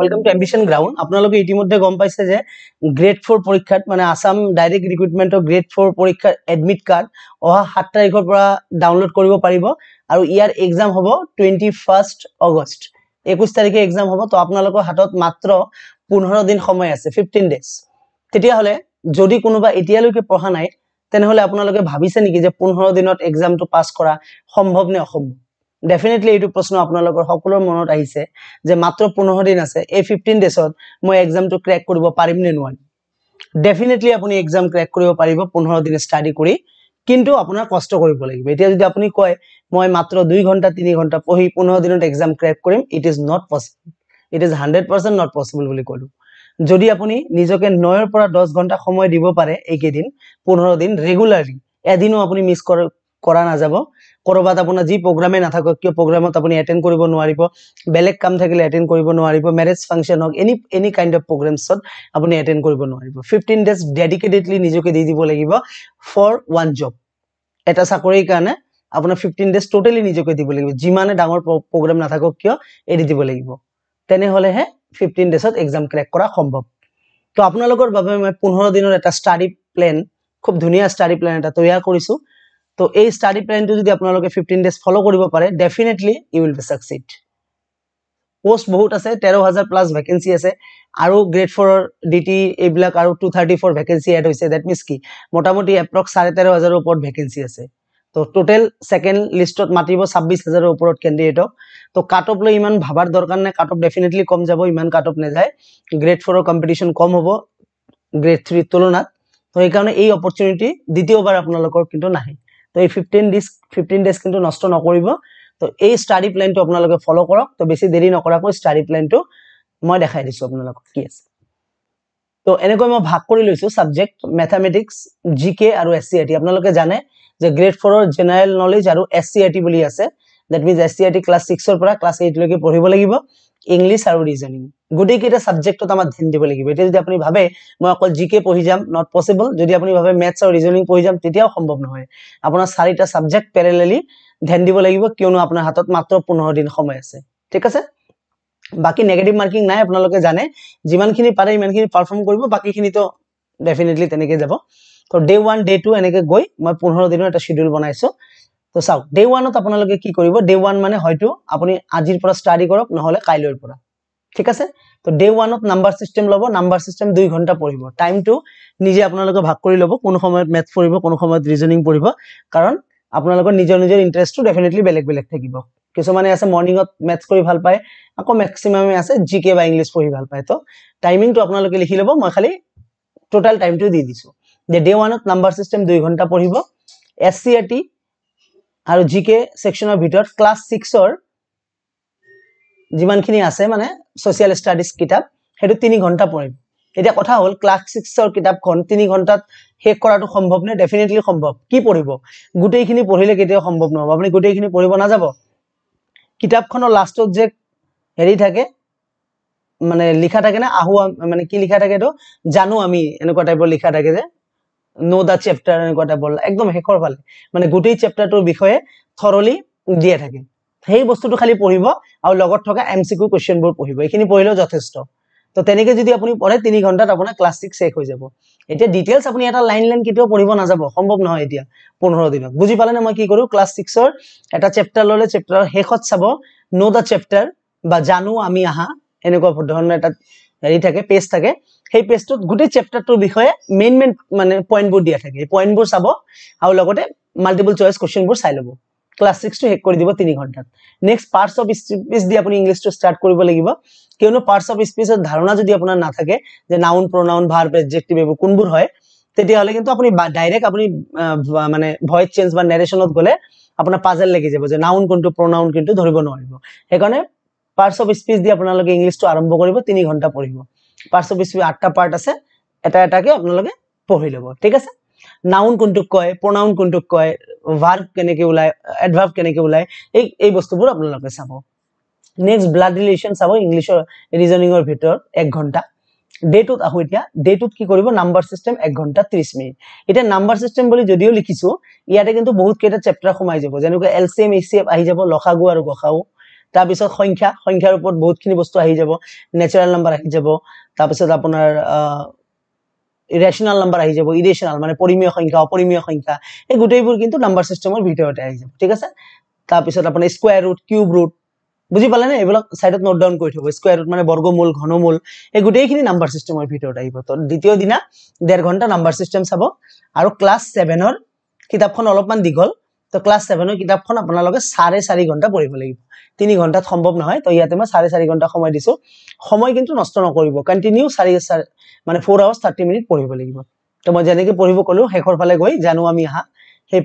welcome to ambition ground আপনাদের ইতিমধ্যে গম পাইছে যে গ্রেড ফোর পরীক্ষা মানে আসাম ডাইরেক্ট রিক্রুটমেন্টের গ্রেড ফোর পরীক্ষার এডমিট কার্ড অহা সাত তারিখের পর ডাউনলোড করব আর ইয়ার এক্সাম হব টুয়েন্টি ফার্স্ট অগস্ট একুশ তারিখে এক্সাম হব তো আপনার হাতত মাত্র পনেরো দিন সময় আছে ফিফটিন ডেজ তেতিয়াহলে যদি কোনোবা এতিয়ালৈকে পড়া নাই তেনেহলে আপনাদের ভাবিছে নেকি যে পনেরো দিনত এক্সামটা পাস করা সম্ভব নে অসম্ভব ডেফিনেটলি এইটো প্ৰশ্ন আপোনালোকৰ সকলোৰ মনত আহিছে যে মাত্ৰ পোন্ধৰ দিন আছে এই ফিফটিন ডেজত মই এক্সামটো ক্ৰেক কৰিব পাৰিম নে নোৱাৰিম ডেফিনেটলি আপুনি এক্সাম ক্ৰেক কৰিব পাৰিব পোন্ধৰ দিন ষ্টাডি কৰি কিন্তু আপোনাৰ কষ্ট কৰিব লাগিব এতিয়া যদি আপুনি কয় মই মাত্ৰ দুই ঘণ্টা তিনি ঘণ্টা পঢ়ি পোন্ধৰ দিনত এক্সাম ক্ৰেক কৰিম it is not possible it is hundred percent not possible বুলি ক'লো যদি আপুনি নিজকে নৰ পৰা দহ ঘণ্টা সময় দিব পাৰে এইকেইদিন পোন্ধৰ দিন ৰেগুলাৰলি এদিনো আপুনি মিছ কৰা নাযাব ক'ৰবাত আপোনাৰ যি প্ৰগ্ৰামে নাথাকক কিয় প্ৰগ্ৰামত আপুনি এটেণ্ড কৰিব নোৱাৰিব বেলেগ কাম থাকিলে এটেণ্ড কৰিব নোৱাৰিব মেৰেজ ফাংচন হওক এনি এনি কাইণ্ড অফ প্ৰগ্ৰেমছত আপুনি এটেণ্ড কৰিব নোৱাৰিব ফিফটিন ডেজ ডেডিকেটেডলি নিজকে দি দিব লাগিব ফৰ ওৱান জব এটা চাকৰিৰ কাৰণে আপোনাৰ ফিফটিন ডেজ টোটেলি নিজকে দিব লাগিব যিমানে ডাঙৰ প্ৰগ্ৰেম নাথাকক কিয় এৰি দিব লাগিব তেনেহ'লেহে ফিফটিন ডেজত এক্সাম ক্ৰেক কৰা সম্ভৱ তো আপোনালোকৰ বাবে মই পোন্ধৰ দিনৰ এটা ষ্টাডি প্লেন খুব ধুনীয়া ষ্টাডি প্লেন এটা তৈয়াৰ কৰিছোঁ তো এই ষ্টাডি প্লেনটো যদি আপোনালোকে ফিফটিন ডেজ ফ'ল' কৰিব পাৰে definitely you will be succeed post বহুত আছে তেৰ হাজাৰ প্লাছ ভেকেঞ্চি আছে আৰু গ্ৰেড ফ'ৰৰ ডি টি এইবিলাক আৰু two thirty four vacancy add হৈছে ডেট মিনছ কি মোটামুটি এপ্ৰক্স চাৰে তেৰ হাজাৰৰ ওপৰত ভেকেঞ্চি আছে তো টোটেল ছেকেণ্ড লিষ্টত মাতিব ছাব্বিছ হাজাৰৰ ওপৰত কেণ্ডিডেটক তো কাট অফ লৈ ইমান ভাবাৰ দৰকাৰ নাই কাট অফ ডেফিনেটলি কম যাব ইমান কাট অফ নাযায় গ্ৰেড ফ'ৰৰ কম্পিটিশ্যন কম হ'ব গ্ৰেড থ্ৰীৰ তুলনাত তো সেইকাৰণে এই অপৰচুনিটি দ্বিতীয়বাৰ আপোনালোকৰ কিন্তু নাহে তো এই ফিফটিন ডিজ ফিফটিন ডেজ কিন্তু নষ্ট নকৰিব তো এই ষ্টাডি প্লেনটো আপোনালোকে ফলো কৰক তো বেছি দেৰি নকৰাকৈ ষ্টাডি প্লেনটো মই দেখাই দিছোঁ আপোনালোকক কি আছে তো এনেকৈ মই ভাগ কৰি লৈছোঁ ছাবজেক্ট মেথামেটিক্স জি কে আৰু এছ চি আৰ টি আপোনালোকে জানে যে গ্ৰেড ফ'ৰৰ জেনেৰেল নলেজ আৰু এছ চি আৰ টি বুলি আছে that means S C R T class ছিক্সৰ পৰা ক্লাছ এইটলৈকে পঢ়িব লাগিব ইংলিছ আৰু ৰিজনিং গোটেইকেইটা ছাবজেক্টত আমাৰ ধ্যান দিব লাগিব এতিয়া যদি আপুনি ভাবে মই অকল জি পঢ়ি যাম নট পচিবল যদি আপুনি ভাবে মেথছ আৰু ৰিজনিং পঢ়ি যাম তেতিয়াও সম্ভৱ নহয় আপোনাৰ চাৰিটা ছাবজেক্ট পেৰেলেলি ধ্যান দিব লাগিব কিয়নো আপোনাৰ হাতত মাত্ৰ পোন্ধৰ দিন সময় আছে ঠিক আছে বাকী নেগেটিভ মাৰ্কিং নাই আপোনালোকে জানে যিমানখিনি পাৰে ইমানখিনি পাৰফৰ্ম কৰিব বাকীখিনিতো ডেফিনেটলি তেনেকে যাব তো ডে ওৱান ডে টু এনেকে গৈ মই পোন্ধৰ দিনৰ এটা শ্বিডিউল বনাইছো তো চাওক ডে ওৱানত আপোনালোকে কি কৰিব ডে ওৱান মানে হয়তো আপুনি আজিৰ পৰা ষ্টাডি কৰক নহ'লে কাইলৈৰ পৰা ঠিক আছে তো ডে ওৱানত নাম্বাৰ ছিষ্টেম ল'ব নাম্বাৰ ছিষ্টেম দুই ঘণ্টা পঢ়িব টাইমটো নিজে আপোনালোকে ভাগ কৰি ল'ব কোন সময়ত মেথ পঢ়িব কোনো সময়ত ৰিজনিং পঢ়িব কাৰণ আপোনালোকৰ নিজৰ নিজৰ ইণ্টাৰেষ্টটো ডেফিনেটলি বেলেগ বেলেগ থাকিব কিছুমানে আছে মৰ্ণিঙত মেথছ কৰি ভাল পায় আকৌ মেক্সিমামে আছে জি কে বা ইংলিছ পঢ়ি ভাল পায় তো টাইমিংটো আপোনালোকে লিখি ল'ব মই খালি টোটেল টাইমটো দি দিছোঁ যে ডে ওৱানত নাম্বাৰ ছিষ্টেম দুই ঘণ্টা পঢ়িব এছ চি আৰ টি আৰু জি কে ছেকশ্যনৰ ভিতৰত ক্লাছ ছিক্সৰ যিমানখিনি আছে মানে ছ'চিয়েল ষ্টাডিজ কিতাপ সেইটো তিনি ঘণ্টা পঢ়িম এতিয়া কথা হ'ল ক্লাছ ছিক্সৰ কিতাপখন তিনি ঘণ্টাত শেষ কৰাটো সম্ভৱ নে ডেফিনেটলি সম্ভৱ কি পঢ়িব গোটেইখিনি পঢ়িলে কেতিয়াও সম্ভৱ নহ'ব আপুনি গোটেইখিনি পঢ়িব নাযাব কিতাপখনৰ লাষ্টত যে হেৰি থাকে মানে লিখা থাকে না আহো মানে কি লিখা থাকে এইটো জানো আমি এনেকুৱা টাইপৰ লিখা থাকে যে নো দা চেপ্টাৰ এনেকুৱা এটা বল একদম শেষৰ ফালে মানে গোটেই চেপ্টাৰটোৰ বিষয়ে থৰলি দিয়ে থাকে সেই বস্তুটো খালি পঢ়িব আৰু লগত থকা এম চি কিউ কুৱেশ্যনবোৰ পঢ়িব এইখিনি পঢ়িলেও যথেষ্ট তো তেনেকে যদি আপুনি পঢ়ে তিনি ঘণ্টাত আপোনাৰ ক্লাছিক শেষ হৈ যাব এতিয়া ডিটেইলছ আপুনি এটা লাইন লাইন কেতিয়াও পঢ়িব নাযাব সম্ভৱ নহয় এতিয়া পোন্ধৰ দিনত বুজি পালেনে মই কি কৰোঁ ক্লাছ ছিক্সৰ এটা চেপ্টাৰ ল'লে চেপ্টাৰৰ শেষত চাব নো দ্য চেপ্টাৰ বা জানো আমি আহা এনেকুৱা ধৰণৰ এটা হেৰি থাকে পেজ থাকে সেই পেজটোত গোটেই চেপ্টাৰটোৰ বিষয়ে মেইন মেইন মানে পইণ্টবোৰ দিয়া থাকে পইণ্টবোৰ চাব আৰু লগতে মাল্টিপল চইচ কুৱেশ্যনবোৰ চাই ল'ব ক্লাছ ছিক্সটো শেষ কৰি দিব তিনি ঘণ্টাত নেক্সট পাৰ্টছ অফ স্পীচ দি আপুনি ইংলিছটো ষ্টাৰ্ট কৰিব লাগিব কিয়নো পাৰ্টছ অফ স্পীচৰ ধাৰণা যদি আপোনাৰ নাথাকে যে নাউন প্ৰনাউন ভাৰ এবজেক্টিভ এইবোৰ কোনবোৰ হয় তেতিয়াহ'লে কিন্তু আপুনি ডাইৰেক্ট আপুনি মানে ভইচ চেঞ্জ বা নেৰেশ্যনত গ'লে আপোনাৰ পাজেল লাগি যাব যে নাউন কোনটো প্ৰনাউন কিন্তু ধৰিব নোৱাৰিব সেইকাৰণে পাৰ্টচ অফ স্পীচ দি আপোনালোকে ইংলিছটো আৰম্ভ কৰিব তিনি ঘণ্টা পঢ়িব পাৰ্টচ অফ স্পীচ আঠটা পাৰ্ট আছে এটা এটাকে আপোনালোকে পঢ়ি ল'ব ঠিক আছে নাউন কোনটোক কয় প্ৰনাউন কোনটোক কয় ভাৰ্ভ কেনেকৈ ওলায় এডভাৰ্ভ কেনেকৈ ওলায় এই এই বস্তুবোৰ আপোনালোকে চাব নেক্সট ব্লাড ৰিলেশ্যন চাব ইংলিছৰ ৰিজনিঙৰ ভিতৰত এক ঘণ্টা ডেটোত আহোঁ এতিয়া ডেটোত কি কৰিব নাম্বাৰ ছিষ্টেম এক ঘণ্টা ত্ৰিছ মিনিট এতিয়া নাম্বাৰ ছিষ্টেম বুলি যদিও লিখিছোঁ ইয়াতে কিন্তু বহুত কেইটা চেপ্টাৰ সোমাই যাব যেনেকুৱা L C M A C F আহি যাব লখাগু আৰু গসাও তাৰপিছত সংখ্যা সংখ্যাৰ ওপৰত বহুতখিনি বস্তু আহি যাব নেচাৰেল নাম্বাৰ আহি যাব তাৰপিছত আপোনাৰ ইৰেশ্যনেল নাম্বাৰ আহি যাব ইৰেশ্যনেল মানে পৰিমীয় সংখ্যা অপৰিমীয় সংখ্যা এই গোটেইবোৰ কিন্তু নাম্বাৰ ছিষ্টেমৰ ভিতৰতে আহি যাব ঠিক আছে তাৰপিছত আপোনাৰ স্কুৱাৰ ৰুট কিউব ৰুট বুজি পালেনে এইবিলাক চাইডত নোট ডাউন কৰি থ'ব স্কুৱাৰ ৰুট মানে বৰ্গমূল ঘনমূল এই গোটেইখিনি নাম্বাৰ ছিষ্টেমৰ ভিতৰত আহিব তো দ্বিতীয় দিনা ডেৰ ঘণ্টা নাম্বাৰ ছিষ্টেম চাব আৰু ক্লাছ ছেভেনৰ কিতাপখন অলপমান দীঘল তো ক্লাছ ছেভেনৰ কিতাপখন আপোনালোকে চাৰে চাৰি ঘণ্টা পঢ়িব লাগিব তিনি ঘণ্টাত সম্ভৱ নহয় তো ইয়াতে মই চাৰে চাৰি ঘণ্টা সময় দিছোঁ সময় কিন্তু নষ্ট নকৰিব কণ্টিনিউ চাৰি চাৰি মানে ফ'ৰ আৱাৰ্ছ থাৰ্টি মিনিট পঢ়িব লাগিব তো মই যেনেকৈ পঢ়িব ক'লো শেষৰ ফালে গৈ জানো আমি আহা সেই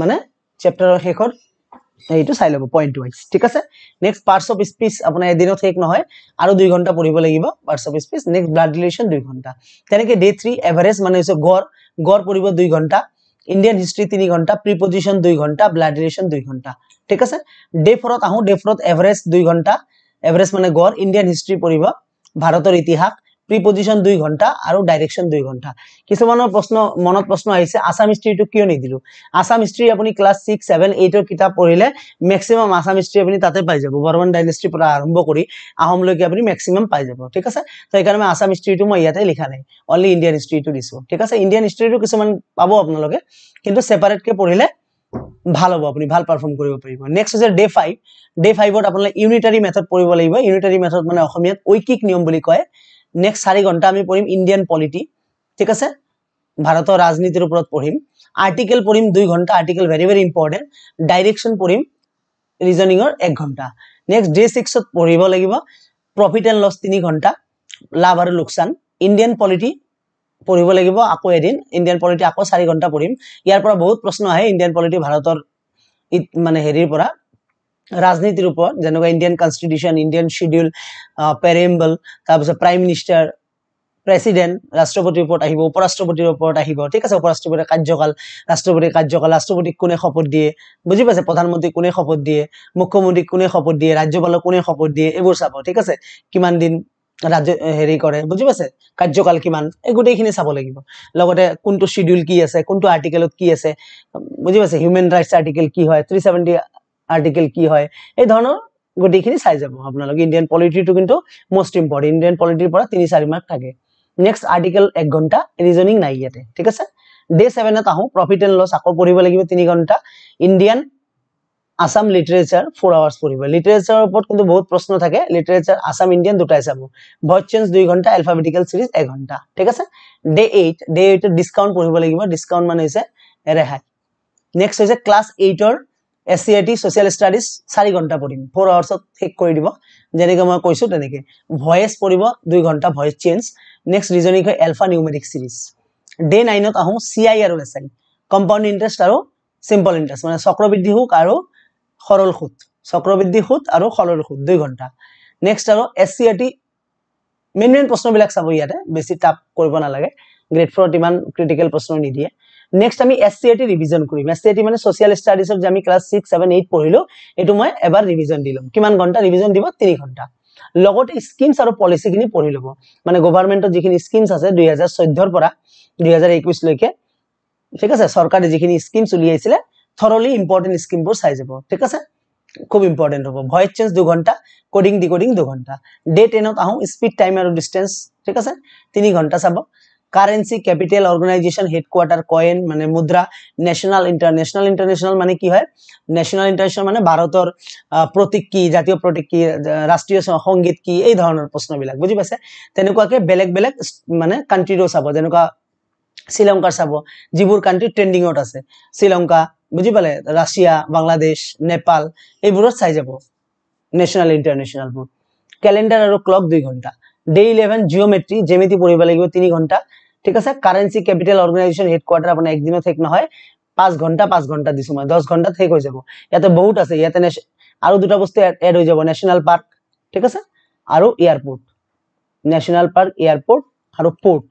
মানে চেপ্টাৰৰ শেষৰ এইটো চাই ল'ব পইণ্ট ৱাইজ ঠিক আছে নেক্সট পাৰ্টছ অফ স্পীচ আপোনাৰ এদিনত শেষ নহয় আৰু দুই ঘণ্টা পঢ়িব লাগিব parts of speech next blood relation দুই ঘণ্টা তেনেকে ডে থ্ৰী এভাৰেজ মানে হৈছে গড় গড় পঢ়িব দুই ঘণ্টা ইন্ডিয়ান হিস্ট্রি তিনি ঘন্টা প্রিপোজিশন দুই ঘন্টা ব্লাড রিলেশন দুই ঘন্টা ঠিক আছে ডে ফ'ৰত আহোঁ ডে ফ'ৰত এভাৰেজ দুই ঘণ্টা এভাৰেজ মানে গড় ইণ্ডিয়ান হিষ্ট্ৰী পঢ়িব ভাৰতৰ ইতিহাস প্ৰিপজিশ্যন দুই ঘণ্টা আৰু ডাইৰেকশ্যন দুই ঘণ্টা কিছুমানৰ প্ৰশ্ন মনত প্ৰশ্ন আহিছে আছাম হিষ্ট্ৰীটো কিয় নিদিলোঁ আছাম হিষ্ট্ৰী আপুনি ক্লাছ ছিক্স ছেভেন এইটৰ কিতাপ পঢ়িলে মেক্সিমাম আছাম হিষ্ট্ৰী আপুনি তাতে পাই যাব বৰ্মান ডাইনেষ্ট্ৰীৰ পৰা আৰম্ভ কৰি আহোমলৈকে আপুনি মেক্সিমাম পাই যাব ঠিক আছে তো সেইকাৰণে মই আছাম হিষ্ট্ৰীটো মই ইয়াতে লিখা নাই অনলি ইণ্ডিয়ান হিষ্ট্ৰীটো দিছোঁ ঠিক আছে ইণ্ডিয়ান হিষ্ট্ৰীটো কিছুমান পাব আপোনালোকে কিন্তু ছেপাৰেটকৈ পঢ়িলে ভাল হ'ব আপুনি ভাল পাৰফৰ্ম কৰিব পাৰিব নেক্সট হৈছে ডে ফাইভ ডে ফাইভত আপোনালোকে ইউনিটাৰী মেথড পঢ়িব লাগিব ইউনিটাৰী মেথড মানে অসমীয়াত ঐকিক নিয়ম বুলি কয় নেক্সট চাৰি ঘণ্টা আমি পঢ়িম ইণ্ডিয়ান পলিটি ঠিক আছে ভাৰতৰ ৰাজনীতিৰ ওপৰত পঢ়িম আৰ্টিকেল পঢ়িম দুই ঘণ্টা article very very important direction পঢ়িম ৰিজনিঙৰ এক ঘণ্টা নেক্সট ডে ছিক্সত পঢ়িব লাগিব প্ৰফিট এণ্ড লছ তিনি ঘণ্টা লাভ আৰু লোকচান ইণ্ডিয়ান পলিটি পঢ়িব লাগিব আকৌ এদিন ইণ্ডিয়ান পলিটি আকৌ চাৰি ঘণ্টা পঢ়িম ইয়াৰ পৰা বহুত প্ৰশ্ন আহে ইণ্ডিয়ান পলিটি ভাৰতৰ মানে হেৰিৰ পৰা ৰাজনীতিৰ ওপৰত যেনেকুৱা Indian constitution Indian schedule preamble তাৰপিছত প্ৰাইম মিনিষ্টাৰ প্ৰেচিডেণ্ট ৰাষ্ট্ৰপতিৰ ওপৰত আহিব উপ ৰাষ্ট্ৰপতিৰ ওপৰত আহিব ঠিক আছে উপ ৰাষ্ট্ৰপতিৰ কাৰ্যকাল ৰাষ্ট্ৰপতিৰ কাৰ্যকাল ৰাষ্ট্ৰপতিক কোনে শপত দিয়ে বুজি পাইছে প্ৰধানমন্ত্ৰীক কোনে শপত দিয়ে মুখ্যমন্ত্ৰীক কোনে শপত দিয়ে ৰাজ্যপালক কোনে শপত দিয়ে এইবোৰ চাব ঠিক আছে কিমান দিন ৰাজ্য হেৰি কৰে বুজি পাইছে কাৰ্যকাল কিমান এই গোটেইখিনি চাব লাগিব লগতে কোনটো শ্বিডিউল কি আছে কোনটো আৰ্টিকেলত কি আছে বুজি পাইছে হিউমেন ৰাইটছ আৰ্টিকেল কি হয় থ্ৰী ছেভেণ্টি আৰ্টিকেল কি হয় এই ধৰণৰ গোটেইখিনি চাই যাব আপোনালোকে ইণ্ডিয়ান পলিটিটো কিন্তু মষ্ট ইম্পৰ্টেণ্ট ইণ্ডিয়ান পলিটিৰ পৰা তিনি চাৰি মাৰ্ক থাকে নেক্সট আৰ্টিকেল এক ঘণ্টা ৰিজনিং নাই ইয়াতে ঠিক আছে ডে ছেভেনত আহোঁ প্ৰফিট এণ্ড লছ আকৌ পঢ়িব লাগিব তিনি ঘণ্টা Indian Assam literature for awards পঢ়িব লিটাৰেচাৰৰ ওপৰত কিন্তু বহুত প্ৰশ্ন থাকে লিটাৰেচাৰ আছাম ইণ্ডিয়ান দুটাই চাব ভইচ চেঞ্জ দুই ঘণ্টা এলফাবেটিকেল ছিৰিজ এঘণ্টা ঠিক আছে ডে এইট ডে এইটত ডিছকাউণ্ট পঢ়িব লাগিব ডিছকাউণ্ট মানে হৈছে ৰেহাই নেক্সট হৈছে ক্লাছ এইটৰ S C R T social studies চাৰি ঘণ্টা পঢ়িম ফ'ৰ আৱাৰ্ছত শেষ কৰি দিব যেনেকৈ মই কৈছোঁ তেনেকৈ ভইচ পঢ়িব দুই ঘণ্টা ভইচ চেঞ্জ নেক্সট ৰিজনিং হয় এলফা নিউমেৰিক চিৰিজ ডে নাইনত আহোঁ চি আই আৰু এছ আই কম্পাউণ্ড ইণ্টাৰেষ্ট আৰু চিম্পল ইণ্টাৰেষ্ট মানে চক্ৰবৃদ্ধি সুখ আৰু সৰল সুত চক্ৰবৃদ্ধি সুত আৰু সৰল সুত দুই ঘণ্টা নেক্সট আৰু S C R T main main প্ৰশ্নবিলাক চাব ইয়াতে বেছি টাপ কৰিব নালাগে গ্ৰেড ফ'ৰত ইমান ক্ৰিটিকেল প্ৰশ্ন নিদিয়ে নেক্সট আমি S C R T revision কৰিম এছ চি আৰ টি মানে ছ'চিয়েল ষ্টাডিজত যে আমি ক্লাছ ছিক্স ছেভেন এইট পঢ়িলোঁ এইটো মই এবাৰ ৰিভিজন দি ল'ম কিমান ঘণ্টা ৰিভিজন দিব তিনি ঘণ্টা লগতে স্কিমছ আৰু পলিচিখিনি পঢ়ি ল'ব মানে গভাৰ্মেণ্টৰ যিখিনি স্কিমছ আছে দুই হাজাৰ চৈধ্যৰ পৰা দুই হাজাৰ একৈছলৈকে ঠিক আছে চৰকাৰে যিখিনি স্কিমছ উলিয়াইছিলে থৰলি ইম্পৰ্টেণ্ট স্কিমবোৰ চাই যাব ঠিক আছে খুব ইম্পৰ্টেণ্ট হ'ব ভইচ চেঞ্জ দুঘণ্টা কডিং ডিকডিং দুঘণ্টা ডে টেনত আহোঁ স্পীড টাইম আৰু ডিষ্টেঞ্চ ঠিক আছে তিনি ঘণ্টা চাব currency capital organization headquarter coin মানে মুদ্ৰা নেশ্যনেল ইণ্টাৰনেশ্যনেল ইণ্টাৰনেশ্যনেল মানে কি হয় নেশ্যনেল ইণ্টাৰনেশ্যনেল মানে ভাৰতৰ প্ৰতীক কি জাতীয় প্ৰতীক কি ৰাষ্ট্ৰীয় সংগীত কি এই ধৰণৰ প্ৰশ্নবিলাক বুজি পাইছে তেনেকুৱাকে বেলেগ বেলেগ মানে কান্ট্ৰিৰও চাব যেনেকুৱা শ্ৰীলংকাৰ চাব যিবোৰ কাণ্ট্ৰি ট্ৰেণ্ডিঙত আছে শ্ৰীলংকা বুজি পালে ৰাছিয়া বাংলাদেশ নেপাল এইবোৰত চাই যাব নেশ্যনেল ইণ্টাৰনেশ্যনেলবোৰ কেলেণ্ডাৰ আৰু ক্লক দুই ঘণ্টা ডে ইলেভেন জিওমেট্রি জেমিতি পড়িবা লাগিব তিনি ঘন্টা ঠিক আছে কারেন্সি ক্যাপিটাল অর্গানাইজেশন হেডকোয়ার্টার আপোনাৰ একদিনত শেষ নহয় পাঁচ ঘন্টা পাঁচ ঘন্টা দিছো মই দহ ঘন্টা শেষ হৈ যাব ইয়াতে বহুত আছে ইয়াতে আৰু দুটা বস্তু এড হৈ যাব ন্যাশনাল পাৰ্ক ঠিক আছে আৰু এয়ারপোর্ট ন্যাশনাল পাৰ্ক এয়াৰপৰ্ট আৰু পোর্ট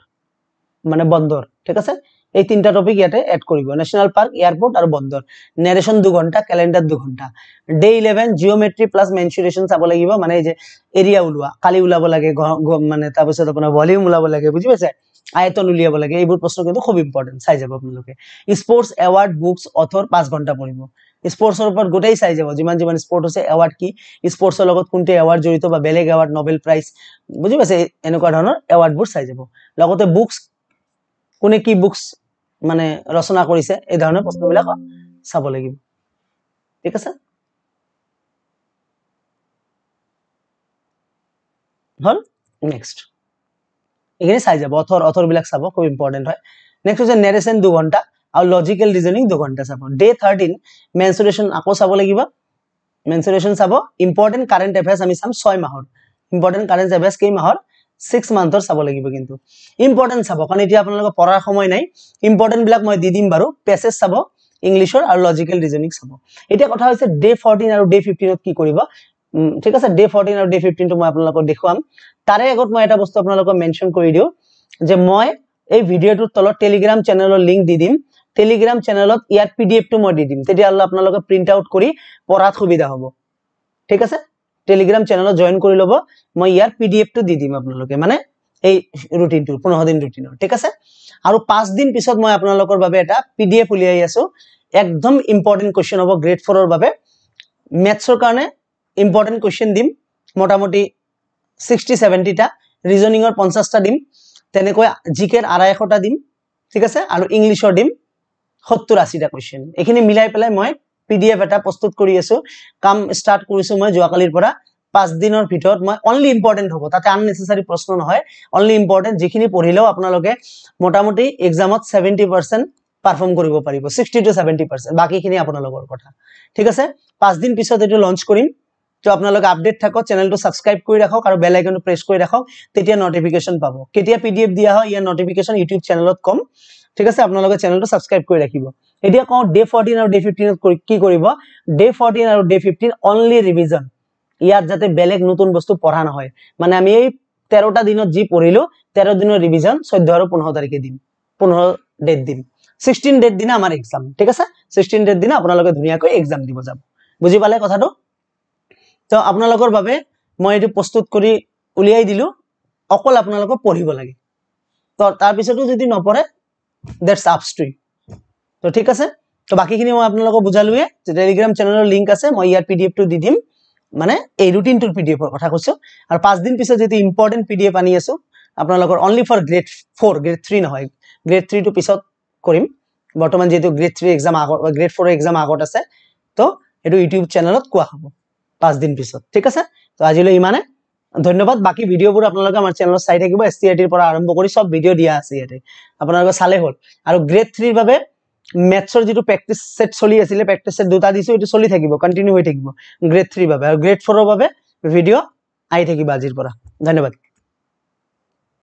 মানে বন্দৰ ঠিক আছে এই তিনটা টপিক ইয়াতে এড করব ন্যাশনাল পার্ক এয়ারপোর্ট আর বন্দর নেশন দু ঘন্টা ক্যালেন্ডার দু ঘন্টা day eleven geometry plus mensuration চাব লাগবে মানে যে এরিয়া উলওয়া কালি উলাব লাগে মানে তারপর আপনার ভলিউম উলাব লাগে বুঝি পেছে আয়তন উলিয়াব লাগে এই প্রশ্ন কিন্তু খুব ইম্পর্টেন্ট চাই যাব আপনাদের স্পোর্টস অ্যাওয়ার্ড বুকস অথর পাঁচ ঘন্টা পড়ব স্পোর্টসর উপর গোটাই চাই যাব যান যান স্পোর্ট আছে অ্যাওয়ার্ড কি স্পোর্টসর কোনটি অ্যাওয়ার্ড জড়িত বা বেলেগ অ্যাওয়ার্ড নোবেল প্রাইজ বুঝি পেছে এনেকা ধরনের অ্যাওয়ার্ডবুর চাই যাব লগতে বুকস কোনে কি বুকস মানে ৰচনা কৰিছে এই ধৰণৰ প্ৰশ্নবিলাক চাব লাগিব ঠিক আছে হ'ল নেক্সট এইখিনি চাই যাব অথৰ অথৰবিলাক চাব খুব ইম্পৰ্টেণ্ট হয় নেক্সট হৈছে নেৰেচন দুঘণ্টা আৰু লজিকেল ৰিজনিং দুঘণ্টা চাব ডে থাৰ্টিন মেনচুৰেশ্যন আকৌ চাব লাগিব মেনচুৰেশ্যন চাব ইম্পৰ্টেণ্ট কাৰেণ্ট এফেয়াৰ্ছ আমি চাম ছয় মাহৰ ইম্পৰ্টেণ্ট কাৰেণ্ট এফেয়াৰ্ছ কেই মাহৰ ছিক্স মান্থৰ চাব লাগিব কিন্তু ইম্পৰ্টেণ্ট চাব কাৰণ এতিয়া আপোনালোকৰ পঢ়াৰ সময় নাই ইম্পৰ্টেণ্টবিলাক মই দি দিম বাৰু পেছেজ চাব ইংলিছৰ আৰু লজিকেল ৰিজনিং চাব এতিয়া কথা হৈছে ডে ফৰ্টিন আৰু ডে ফিফটিনত কি কৰিব ঠিক আছে ডে ফৰ্টিন আৰু ডে ফিফটিনটো মই আপোনালোকক দেখুৱাম তাৰে আগত মই এটা বস্তু আপোনালোকক মেনশ্যন কৰি দিওঁ যে মই এই ভিডিঅ'টোৰ তলত টেলিগ্ৰাম চেনেলৰ লিংক দি দিম টেলিগ্ৰাম চেনেলত ইয়াৰ পি ডি এফটো মই দি দিম তেতিয়াহ'লে আপোনালোকে প্ৰিণ্ট আউট কৰি পঢ়াত সুবিধা হ'ব ঠিক আছে টেলিগ্ৰাম চেনেলত জইন কৰি ল'ব মই ইয়াৰ পি ডি এফটো দি দিম আপোনালোকে মানে এই ৰুটিনটোৰ পোন্ধৰ দিন ৰুটিনৰ ঠিক আছে আৰু পাঁচদিন পিছত মই আপোনালোকৰ বাবে এটা পি ডি এফ উলিয়াই আছোঁ একদম ইম্পৰ্টেণ্ট কুৱেশ্যন হ'ব গ্ৰেড ফ'ৰৰ বাবে মেথছৰ কাৰণে ইম্পৰ্টেণ্ট কুৱেশ্যন দিম মোটামুটি ছিক্সটি ছেভেণ্টিটা ৰিজনিঙৰ পঞ্চাছটা দিম তেনেকৈ জি কেৰ আঢ়াই এশটা দিম ঠিক আছে আৰু ইংলিছৰ দিম সত্তৰ আশীটা কুৱেশ্যন এইখিনি মিলাই পেলাই মই পি এটা প্ৰস্তুত কৰি আছোঁ কাম ষ্টাৰ্ট কৰিছোঁ মই যোৱাকালিৰ পৰা পাঁচদিনৰ ভিতৰত মই অনলি ইম্পৰ্টেণ্ট হ'ব তাতে আননেচেচাৰী প্ৰশ্ন নহয় অনলি ইম্পৰ্টেণ্ট যিখিনি পঢ়িলেও আপোনালোকে মোটামুটি এক্সামত ছেভেণ্টি পাৰ্চেণ্ট পাৰফৰ্ম কৰিব পাৰিব ছিক্সটি টু ছেভেণ্টি পাৰ্চেণ্ট বাকীখিনি আপোনালোকৰ কথা ঠিক আছে পাঁচদিন পিছত এইটো লঞ্চ কৰিম তো আপোনালোকে আপডেট থাকক চেনেলটো ছাবস্ক্ৰাইব কৰি ৰাখক আৰু বেল আইকনটো প্ৰেছ কৰি ৰাখক তেতিয়া নটিফিকেশ্যন পাব কেতিয়া পিডিএফ দিয়া হয় ইয়াৰ নটিফিকেশ্যন ইউটিউব চেনেলত ক'ম ঠিক আছে আপোনালোকে চেনেলটো সাবস্ক্ৰাইব কৰি ৰাখিব এতিয়া কওঁ ডে ফৰ্টিন আৰু ডে ফিফটিনত কি কৰিব ডে ফৰ্টিন আৰু ডে ফিফটিন অনলি ৰিভিজন ইয়াত যাতে বেলেগ নতুন বস্তু পঢ়া নহয় মানে আমি এই তেৰটা দিনত যি পঢ়িলোঁ তেৰ দিনৰ ৰিভিজন চৈধ্য আৰু পোন্ধৰ তাৰিখে দিম পোন্ধৰ ডেট দিম ছিক্সটিন ডেট দিনা আমাৰ এক্সাম ঠিক আছে ছিক্সটিন ডেট দিনা আপোনালোকে ধুনীয়াকৈ এক্সাম দিব যাব বুজি পালে কথাটো তো আপোনালোকৰ বাবে মই এইটো প্ৰস্তুত কৰি উলিয়াই দিলোঁ অকল আপোনালোকে পঢ়িব লাগে তো তাৰপিছতো যদি নপঢ়ে দেটছ আপষ্ট্ৰীম তো ঠিক আছে তো বাকীখিনি মই আপোনালোকক বুজালোৱে টেলিগ্ৰাম চেনেলৰ লিংক আছে মই ইয়াৰ পি ডি এফটো দি দিম মানে এই ৰুটিনটোৰ পি ডি এফৰ কথা কৈছোঁ আৰু পাঁচদিন পিছত যিটো ইম্পৰ্টেণ্ট পি ডি এফ আনি আছো আপোনালোকৰ only for grade four grade three নহয় গ্ৰেড থ্ৰীটো পিছত কৰিম বৰ্তমান যিহেতু গ্ৰেড থ্ৰী এক্সাম আগত গ্ৰেড ফ'ৰৰ এক্সাম আগত আছে তো সেইটো ইউটিউব চেনেলত কোৱা হ'ব পাঁচদিন পিছত ঠিক আছে তো আজিলৈ ইমানে ধন্যবাদ বাকী ভিডিঅ'বোৰ আপোনালোকে আমাৰ চেনেলত চাই থাকিব এছ টি আই টিৰ পৰা আৰম্ভ কৰি চব ভিডিঅ' দিয়া আছে ইয়াতে আপোনালোকে চালে হ'ল আৰু গ্ৰেড থ্ৰীৰ বাবে মেথছৰ যিটো প্ৰেক্টিচ ছেট চলি আছিলে প্ৰেক্টিচ ছেট দুটা দিছোঁ এইটো চলি থাকিব কণ্টিনিউ হৈ থাকিব গ্ৰেড থ্ৰীৰ বাবে আৰু গ্ৰেড ফ'ৰৰ বাবে ভিডিঅ' আহি থাকিব আজিৰ পৰা ধন্যবাদ